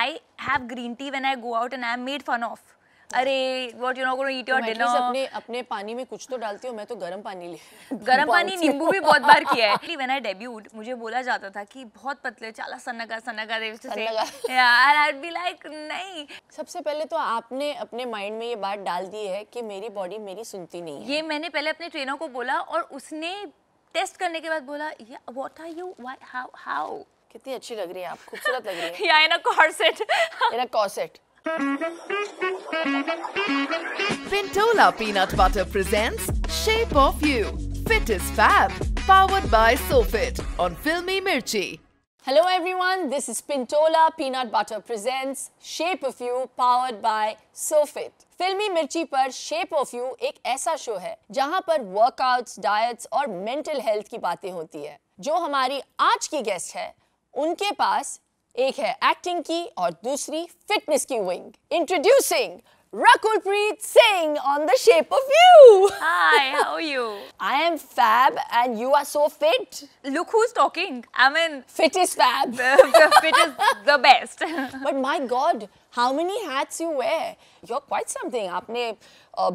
I have green tea tea I go out and I am made fun of अरे what you know gonna eat your dinner अपने अपने पानी में कुछ तो डालती हो मैं तो गर्म पानी ले गर्म पानी नींबू भी बहुत बार किया है व्हेन आई डेब्यूट मुझे बोला जाता था कि बहुत पतले चाला सनगा सनगा देव से यार आई बी लाइक नहीं सबसे पहले तो आपने अपने माइंड में ये बात डाल दी है कि मेरी बॉडी मेरी सुनती नहीं है ये मैंने पहले अपने ट्रेनर को बोला और उसने टेस्ट करने के बाद बोला what are you why how how कितनी अच्छी लग रही है आप खूबसूरत लग रही है या in a corset in a corset Pintola peanut butter presents Shape of You Fit is Fab powered by Sofit on Filmy Mirchi Hello everyone this is Pintola peanut butter presents Shape of You powered by Sofit फिल्मी मिर्ची पर shape of you एक ऐसा show है जहां पर workouts diets और mental health की बातें होती है जो हमारी आज की गेस्ट है उनके पास एक है एक्टिंग की और दूसरी फिटनेस की wing introducing Rakulpreet Singh on the shape of you. Hi, how are you? I am fab and you are so fit. Look who's talking. I mean, fit is fab. The, the fit is the best. but my god, how many hats you wear you are quite something आपने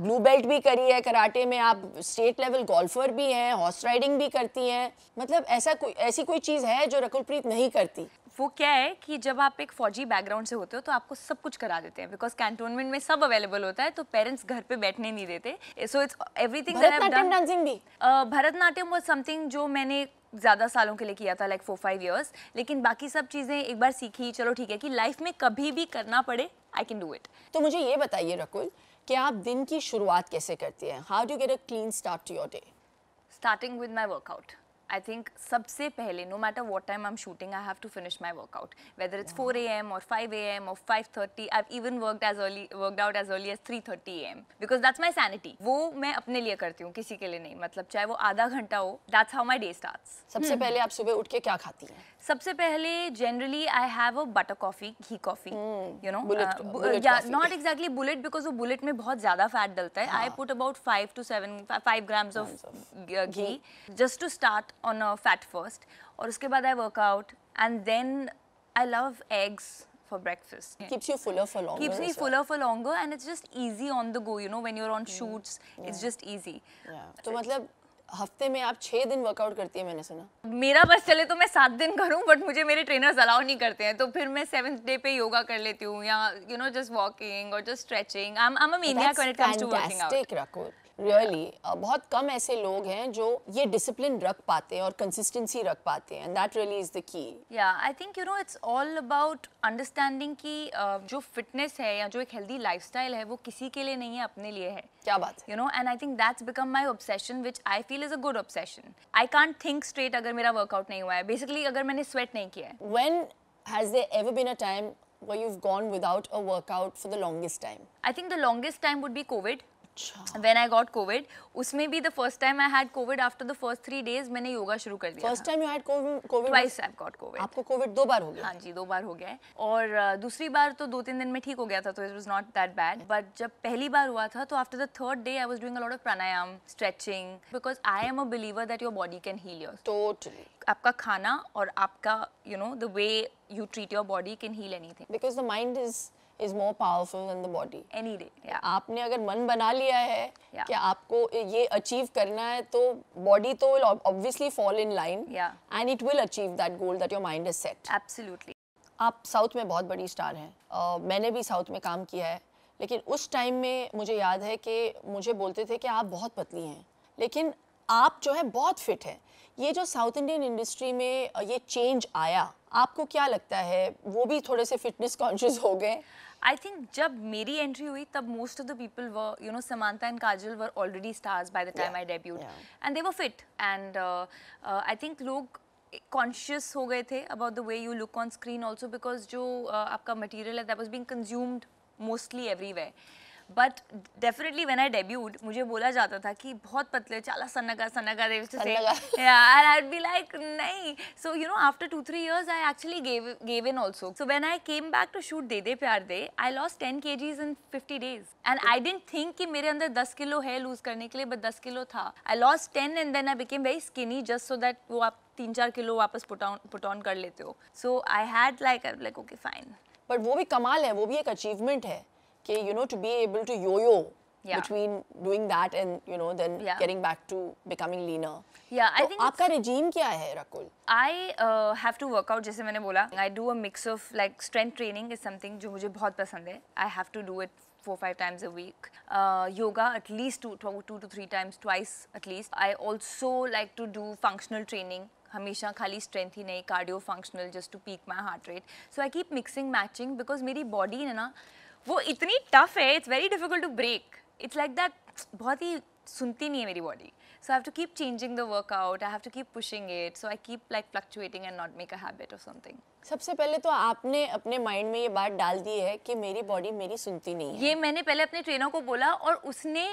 blue belt भी करी है karate में आप state level golfer भी हैं horse riding भी करती हैं मतलब ऐसा कोई ऐसी कोई चीज़ है जो रकुलप्रीत नहीं करती वो क्या है कि जब आप एक फौजी बैकग्राउंड से होते हो तो आपको सब कुछ करा देते हैं बिकॉज कैंटोनमेंट में सब अवेलेबल होता है तो पेरेंट्स घर पे बैठने नहीं देते so it's everything Bharatanatyam dancing भी भरतनाट्यम वाज समथिंग जो मैंने ज़्यादा सालों के लिए किया था लाइक फोर फाइव ईयर्स लेकिन बाकी सब चीज़ें एक बार सीखी चलो ठीक है कि लाइफ में कभी भी करना पड़े आई कैन डू इट तो मुझे ये बताइए रकुल कि आप दिन की शुरुआत कैसे करती हैं how do get a clean start to your day starting with my workout I think सबसे पहले no matter what time I'm shooting, I have to finish my workout. Whether it's wow. 4 a.m. or 5 a.m. or 5:30, I've even worked as early worked out as early as 3:30 a.m. because that's my sanity. वो मैं अपने लिए करती हूँ किसी के लिए नहीं मतलब चाहे वो आधा घंटा हो that's how my day starts. सबसे hmm. पहले आप सुबह उठ के क्या खाती हैं? सबसे पहले generally I have a butter coffee, ghee coffee, hmm. you know, bullet, uh, bullet yeah, coffee. not exactly bullet because वो bullet में बहुत ज़्यादा fat डलता है. हाँ. I put about five to seven five grams of ghee just to start on a fat first और उसके बाद I work out and then I love eggs for breakfast. It keeps you fuller for longer. Keeps me fuller well. for longer and it's just easy on the go. You know when you're on shoots, yeah. it's just easy. Yeah. तो मतलब हफ्ते में आप छः दिन workout करती है मैंने सुना मेरा बस चले तो मैं सात दिन करूं बट मुझे मेरे ट्रेनर्स अलाउ नहीं करते हैं तो फिर मैं सेवन्थ डे पे योगा कर लेती हूँ या यू नो जस्ट वॉकिंग और just stretching I am a maniac when it comes to working out really uh, बहुत कम ऐसे लोग हैं जो ये डिसिप्लिन रख पाते हैं और कंसिस्टेंसी रख पाते हैं and that really is the key या I think you know it's all about understanding की जो फिटनेस है या जो एक हेल्दी लाइफस्टाइल है वो किसी के लिए नहीं है अपने लिए है क्या बात you know and I think that's become my obsession which I feel is a good obsession I can't think straight अगर मेरा वर्कआउट नहीं हुआ है बेसिकली अगर मैंने स्वेट नहीं किया है when has there ever been a time where you've gone without a workout for the longest time? I think the longest time would be COVID. When I got COVID उसमें भी the first time I had COVID after the first three days मैंने yoga शुरू कर दिया first time you had COVID twice I got COVID आपको COVID दो बार हो गया हाँ जी दो बार हो गया है और दूसरी बार तो दो तीन दिन में ठीक हो गया था तो it was not that bad but जब पहली बार हुआ था तो after the third day I was doing a lot of pranayam stretching because I am a believer that your body can heal your totally आपका खाना और आपका you know the way you treat your body can heal anything because the mind is is more powerful in the body any day आपने अगर मन बना लिया है yeah. कि आपको ये अचीव करना है तो बॉडी तो obviously fall in line and it will achieve that goal that your mind is set absolutely आप साउथ में बहुत बड़ी स्टार हैं uh, मैंने भी साउथ में काम किया है लेकिन उस टाइम में मुझे याद है कि मुझे बोलते थे कि आप बहुत पतली हैं लेकिन आप जो है बहुत फिट हैं ये जो साउथ इंडियन इंडस्ट्री में ये चेंज आया आपको क्या लगता है वो भी थोड़े से फिटनेस कॉन्शियस हो गए आई थिंक जब मेरी एंट्री हुई तब most of the people were you know Samantha and Kajal were already stars by the time I debuted and they were fit and I think लोग कॉन्शियस हो गए थे about the way you look on screen also because जो uh, आपका material है that was being consumed mostly everywhere but definitely when I debuted मुझे बोला जाता था कि बहुत पतले चाला सन्नका सन्नका देव से यार आई बी लाइक नहीं so you know after two three years I actually gave gave in also so when I came back to shoot De De Pyaar De I lost ten kgs in fifty days and I didn't think कि मेरे अंदर दस kilo है loose करने के लिए but दस किलो था I lost ten and then I became very skinny just so that वो आप तीन चार किलो वापस पुट ऑन पुट ऑन कर लेते हो so I had like like okay fine but वो भी कमाल है वो भी एक अचीवमेंट है कि you know to be able to yo yo Yeah. between doing that and you know then yeah. getting back to becoming leaner yeah i so think आपका regime क्या है Rakul i uh, have to work out जैसे मैंने बोला i do a mix of like strength training is something जो मुझे बहुत पसंद है i have to do it four five times a week uh, yoga at least two, two, two to three times twice at least i also like to do functional training हमेशा खाली strength ही नहीं cardio functional just to peak my heart rate so I keep mixing matching because मेरी body है ना वो इतनी tough है it's very difficult to break it's like that बहुत ही सुनती नहीं है मेरी body so I have to keep changing the workout I have to keep pushing it so I keep like fluctuating and not make a habit of something सबसे पहले तो आपने अपने माइंड में ये बात डाल दी है कि मेरी बॉडी मेरी सुनती नहीं है ये मैंने पहले अपने ट्रेनर को बोला और उसने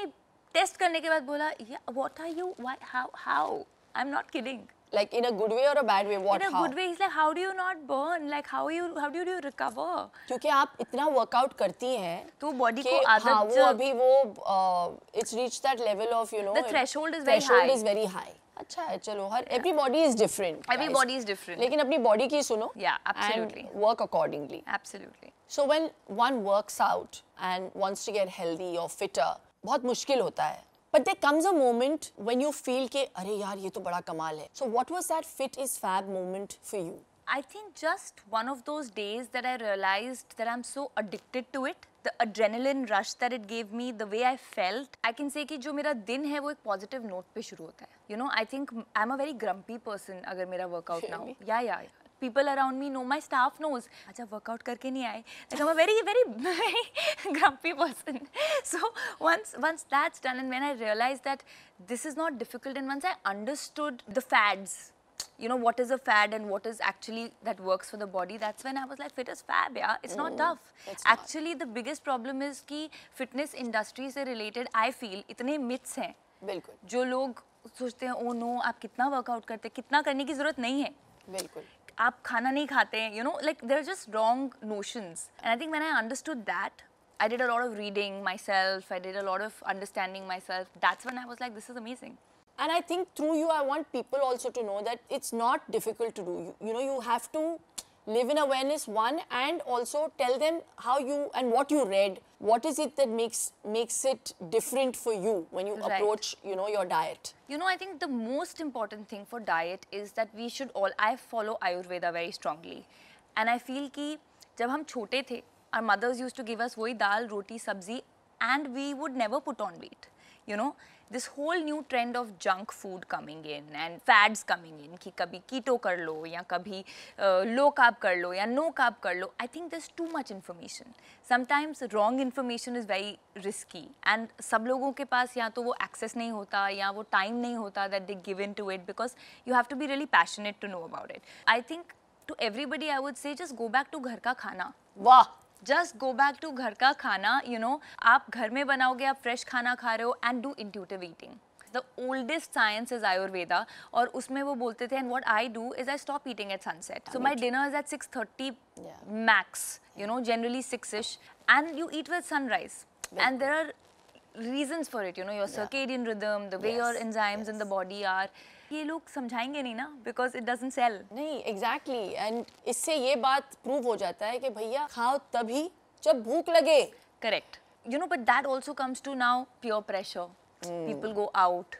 टेस्ट करने के बाद बोला what are you what how how I am not kidding Like in a good way or a bad way? What? In a how? good way, he's like, how do you not burn? Like how you how do you recover? kyunki क्योंकि आप इतना workout करती हैं तो body को आदत abhi wo uh, it's reached that level of you know the threshold is very high threshold is very high अच्छा है चलो हर every body is different every body is different लेकिन अपनी बॉडी की सुनो absolutely work accordingly absolutely so when one works out and wants to get healthy और fitter बहुत मुश्किल होता है But there comes a moment when you feel that, अरे यार ये to bada kamal hai." So what was that fit is fab moment for you? I think just one of those days that I realized that I'm so addicted to it. The adrenaline rush that it gave me, the way I felt, I can say that. जो मेरा दिन है वो एक positive note पे शुरू होता है. You know, I think I'm a very grumpy person अगर मेरा workout really? ना हो. Yeah, yeah. People around me no my staff knows अच्छा वर्कआउट करके नहीं आए like i'm very very grumpy person so once once that's done and done I realize that this is not difficult and once I understood the understood you know what is a fad and what is actually that works for the body that's when i was like fit is fab yeah it's mm, not tough it's actually not. the biggest problem is ki fitness industry se related i feel itne myths hain Bilkul. Jo log sochte hain, oh no, आप कितना workout karte? हैं कितना ki zarurat nahi hai. Bilkul. You know, like खाते are just wrong notions, and I think when I understood that, I did a lot of reading myself. I did a lot of understanding myself. That's when I was like, this is amazing. And I think through you, I want people also to know that it's not difficult to do. you know, you have to live in awareness one and also tell them how you and what you read what is it that makes makes it different for you when you right. approach you know your diet you know i think the most important thing for diet is that we should all i follow ayurveda very strongly and i feel ki jab hum chote the our mothers used to give us wahi dal roti sabzi and we would never put on weight you know this whole new trend of junk food coming in and fats coming in कि कभी कीटो कर लो या कभी लो काब कर लो या no carb कर लो I think this too much information sometimes wrong information is very risky and सब लोगों के पास या तो वो एक्सेस नहीं होता या वो टाइम नहीं होता that they give in to it because you have to be really passionate to know about it I think to everybody I would say just go back to घर का खाना वाह wow. just go back to ghar ka khana you know aap ghar mein banaoge aap fresh khana kha rahe ho and do intuitive eating the oldest science is ayurveda aur usme wo bolte the and what i do is i stop eating at sunset so my dinner is at 6:30 max you know generally 6ish and you eat with sunrise and there are reasons for it you know your circadian rhythm the way your enzymes in the body are ये लोग समझाएंगे नहीं ना because it doesn't sell नहीं exactly exactly. And इससे ये बात prove हो जाता है कि भैया खाओ तभी जब भूख लगे correct you know but that also comes to now pure pressure people go out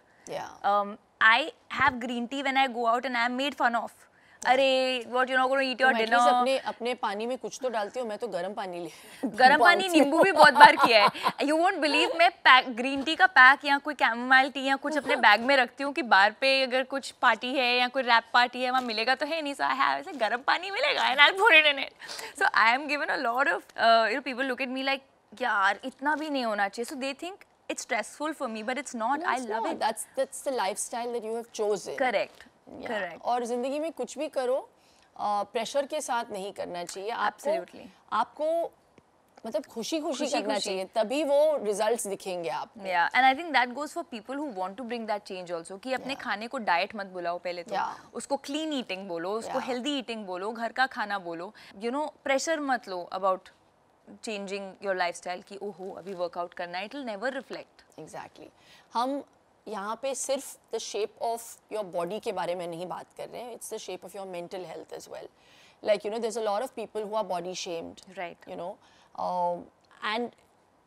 I have green tea when I go out and I am made fun of अरे what you know go eat your dinner अपने अपने पानी में कुछ तो डालती हूँ मैं तो गर्म पानी ले गर्म पानी नींबू भी बहुत बार किया है यू वोंट बिलीव मैं पैक ग्रीन टी का पैक या कोई कैमोमाइल टी या कुछ अपने बैग में रखती हूँ कि बार पे अगर कुछ पार्टी है या कोई रैप पार्टी है वहाँ मिलेगा तो है नहीं सो आई है गर्म पानी मिलेगा and I put it in it so I am given a lot of you people look at me like यार इतना भी नहीं होना चाहिए so they think it's stressful for me but it's not no, it's i love not. it that's that's the lifestyle that you have chosen correct और जिंदगी में कुछ भी करो प्रेशर के साथ नहीं करना चाहिए आपको आपको मतलब खुशी खुशी करना चाहिए तभी वो रिजल्ट्स दिखेंगे आप या and I think that goes for people who want to bring that change also कि अपने yeah. खाने को डाइट मत बुलाओ पहले तो yeah. उसको क्लीन ईटिंग बोलो उसको हेल्दी yeah. ईटिंग बोलो घर का खाना बोलो यू नो प्रेशर मत लो about changing your lifestyle की ओहो अभी वर्कआउट करना it will never reflect exactly हम यहाँ पे सिर्फ the shape of your body के बारे में नहीं बात कर रहे हैं it's the shape of your mental health as well like you know there a lot of people who are body shamed right you know and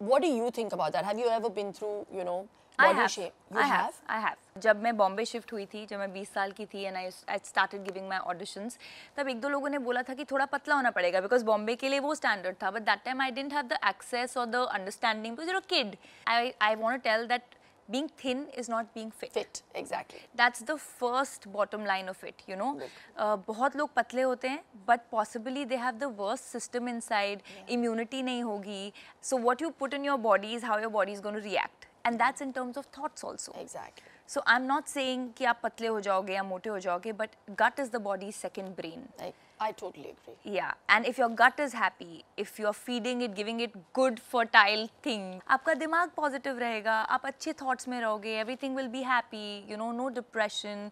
what do you think about that have you ever been through you know body um, I have. shape you I have? have जब मैं Bombay shift हुई थी जब मैं बीस साल की थी and I I started giving my audition तब एक दो लोगों ने बोला था कि थोड़ा पतला होना पड़ेगा बिकॉज बॉम्बे के लिए वो स्टैंडर्ड था but that time I didn't have the access और the understanding because you're kid I I won't tell that being thin is not being fit. Fit, exactly. That's the first bottom line of it, you know. Uh, बहुत लोग पतले होते हैं but possibly they have the worst system inside, yeah. immunity नहीं होगी. So what you put in your body is how your body is going to react. And that's in terms of thoughts also. Exactly. So I'm not saying कि आप पतले हो जाओगे या मोटे हो जाओगे but gut is the body's second brain. Right. I totally agree. Yeah, and if your gut is happy, if you're feeding it, giving it good fertile thing, आपका दिमाग positive रहेगा, आप अच्छे thoughts में रहोगे, everything will be happy, you know, no depression.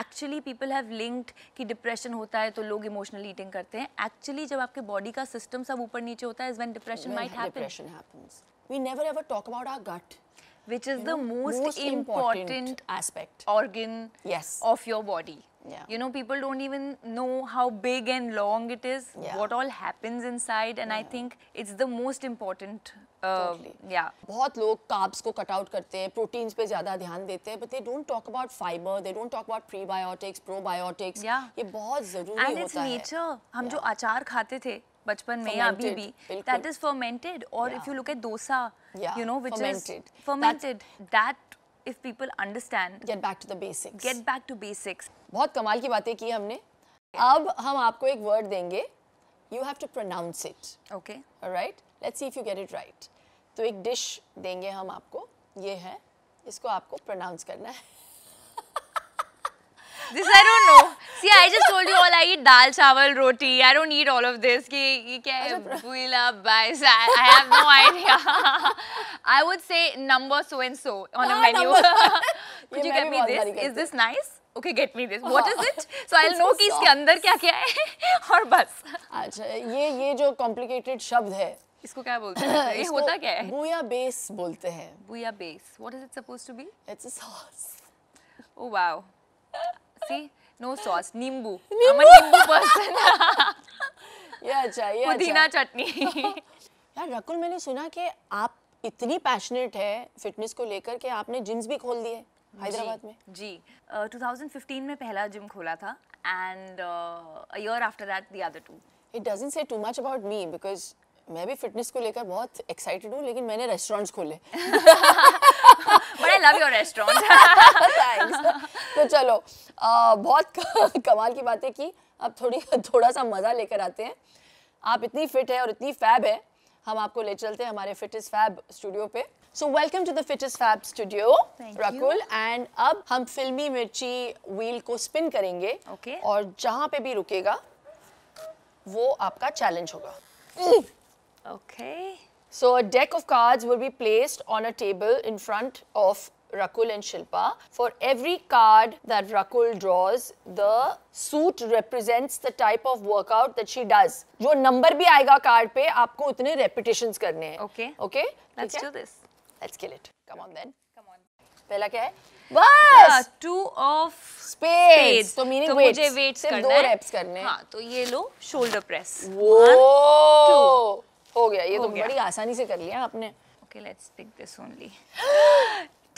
Actually, people have linked कि depression होता है तो लोग emotional eating करते हैं. Actually, जब आपके body का system is when depression when might happen. Depression happens. We never ever talk about our gut. Which is you the know, most, most important, important aspect organ yes. of your body. You know, people don't even know how big and long it is, what all happens inside and I think it's the most important. Yeah. Uh, totally. Yeah. carbs people cut out carbs, they proteins pe zyada dhyan dete, but they don't talk about fiber, they don't talk about prebiotics, probiotics. Yeah. Ye bahut and it's hota nature. We jo achar khate the, bachpan mein abhi bhi, that is fermented. Or if you look at dosa, yeah. you know, which fermented. is fermented. That, that if people understand get back to the basics get back to basics बहुत कमाल की बातें की हमने अब हम आपको एक वर्ड देंगे you have to pronounce it okay right let's see if you get it right तो एक डिश देंगे हम आपको ये है इसको आपको प्रोनाउंस करना है This I don't know. See, I just told you all I eat dal, chawal, roti. I don't eat all of this. Ki, ye kya hai? Buila, bais. I, I have no idea. I would say number so and so on a menu. Could you get me this? Is this nice? Okay get me this what is it so I know कि इसके अंदर क्या क्या है और बस अच्छा ये ये जो कॉम्प्लिकेटेड शब्द है इसको क्या बोलते हैं ये होता क्या है बुया बेस बोलते हैं bouillabaisse what is it suppose to be it's a sauce oh wow see, no sauce, nimbu. I'm a nimbu person. ये अच्छा ये पुदीना चटनी यार रकुल मैंने सुना कि आप इतनी पैशनेट है फिटनेस को लेकर कि आपने जिम्स भी खोल दिए हैदराबाद में जी uh, 2015 में पहला जिम खोला था and year after that the other two it doesn't say too much about me because मैं भी फिटनेस को लेकर बहुत एक्साइटेड हूँ लेकिन मैंने रेस्टोरेंट्स खोले but I love your restaurant thanks तो चलो बहुत कमाल की बात है कि अब थोड़ी थोड़ा सा मज़ा लेकर आते हैं आप इतनी फिट है और इतनी फैब है हम आपको ले चलते हैं हमारे फिटेस्ट फैब स्टूडियो पे so welcome to the fittest fab studio Rakul and अब हम फिल्मी मिर्ची व्हील को स्पिन करेंगे ओके okay. और जहां पे भी रुकेगा वो आपका चैलेंज होगा okay okay. So a deck of cards will be placed on a table in front of Rakul and Shilpa. For every card that Rakul draws, the suit represents the type of workout that she does. जो number भी आएगा card पे आपको उतने repetitions करने हैं. Okay. Okay. Let's do this. Let's kill it. Come on then. Come on. पहला क्या है? बस. Two of spades. तो मीनिंग तो मुझे वेट्स करना है. दो रेप्स करने हैं. हाँ. तो ये लो shoulder प्रेस वो. One, हो गया ये तो बड़ी आसानी से कर लिया आपने okay let's pick this only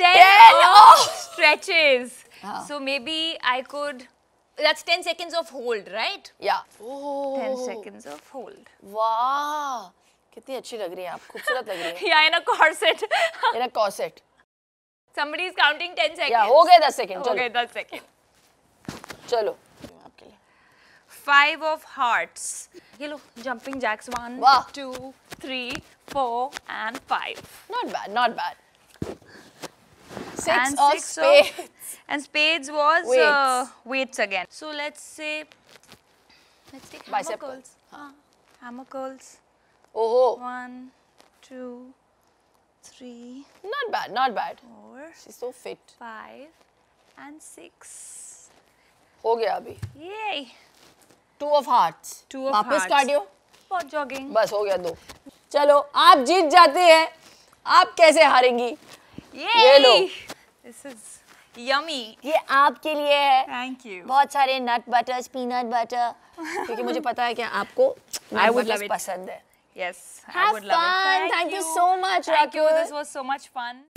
ten stretches so maybe I could That's 10 seconds of hold, right? Yeah. Oh. 10 seconds of hold. कितनी अच्छी लग रही है आप खूबसूरत लग रही है या corset in corset Somebody is counting 10 seconds. Yeah, हो गए 10 seconds. हो गए 10 seconds. चलो five of hearts. Hello, jumping jacks. One, wow. two, three, four, and five. Not bad, not bad. Six and of six spades. Of, and spades was uh, weights. Uh, weights again. So let's say, let's take hammer Bicep curls. Huh. Ah. Ah, hammer curls. Oh. One, two, three. Not bad, not bad. Four. She's so fit. Five and six. हो गया अभी। Yay. Two of heart two वापस cardio jogging बस हो गया दो चलो आप जीत जाते हैं आप कैसे हारेंगी ये, ये लो दिस इज यमी ये आपके लिए है थैंक यू बहुत सारे नट बटर्स पीनट बटर क्योंकि मुझे पता है कि आपको आई वुड लव इट पसंद है yes I would love it thank you so much you. you so much, Thank Raku. You.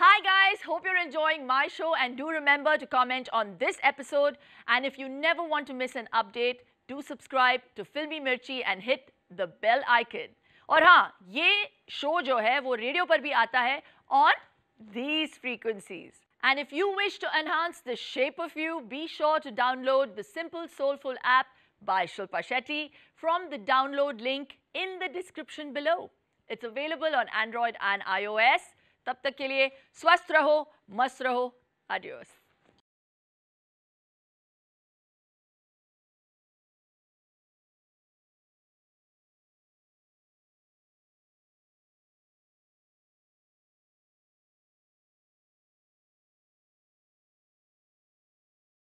Hi guys, hope you're enjoying my show and do remember to comment on this episode. And if you never want to miss an update, do subscribe to Filmi Mirchi and hit the bell icon. और हाँ ये show जो है वो radio पर भी on these frequencies. And if you wish to enhance the shape of you, be sure to download the Simple Soulful app by Shilpa Shetty from the download link in the description below. It's available on Android and iOS तब तक के लिए स्वस्थ रहो मस्त रहो adios